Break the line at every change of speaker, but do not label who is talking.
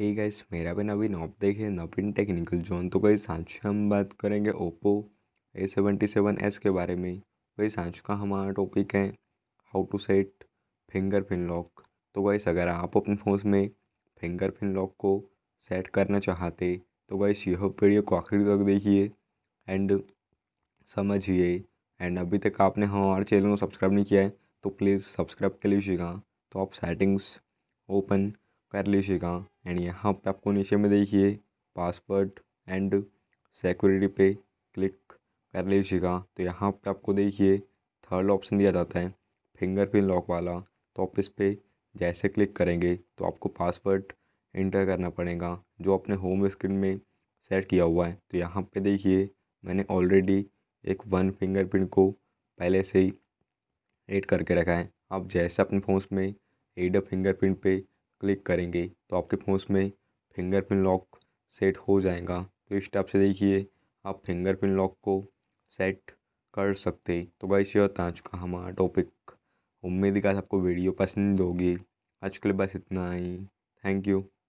hey guys मेरा भी नवीन op देखे नवीन टेक्निकल जोन तो कहीं सांच हम बात करेंगे Oppo A seventy seven S के बारे में वही सांच का हमारा टॉपिक है how to set finger print lock तो गाइस अगर आप अपने फ़ोन में फिंगर फिन लॉक को सेट करना चाहते तो गाइस यह वीडियो को आखिर तक देखिए एंड समझिए एंड अभी तक आपने हाँ, हमारे चैनल को सब्सक्राइब नहीं किया है तो प्लीज़ सब्सक्राइब कर लीजिएगा तो आप सेटिंग्स ओपन कर लीजिएगा एंड यहाँ पे आपको नीचे में देखिए पासवर्ड एंड सिक्योरिटी पे क्लिक कर लीजिएगा तो यहाँ पे आपको देखिए थर्ड ऑप्शन दिया जाता है फिंगरप्रिंट लॉक वाला तो आप इस पर जैसे क्लिक करेंगे तो आपको पासवर्ड इंटर करना पड़ेगा जो अपने होम स्क्रीन में सेट किया हुआ है तो यहाँ पे देखिए मैंने ऑलरेडी एक वन फिंगरप्रिंट को पहले से ही एड करके रखा है आप जैसे अपने फ़ोन में एड फिंगरप्रिंट पे क्लिक करेंगे तो आपके फ़ोन में फिंगरप्रिंट लॉक सेट हो जाएगा तो इस टाइप से देखिए आप फिंगरप्रिंट लॉक को सेट कर सकते तो गाइस यह था आज का हमारा टॉपिक उम्मीद का आपको वीडियो पसंद होगी आज के लिए बस इतना ही थैंक यू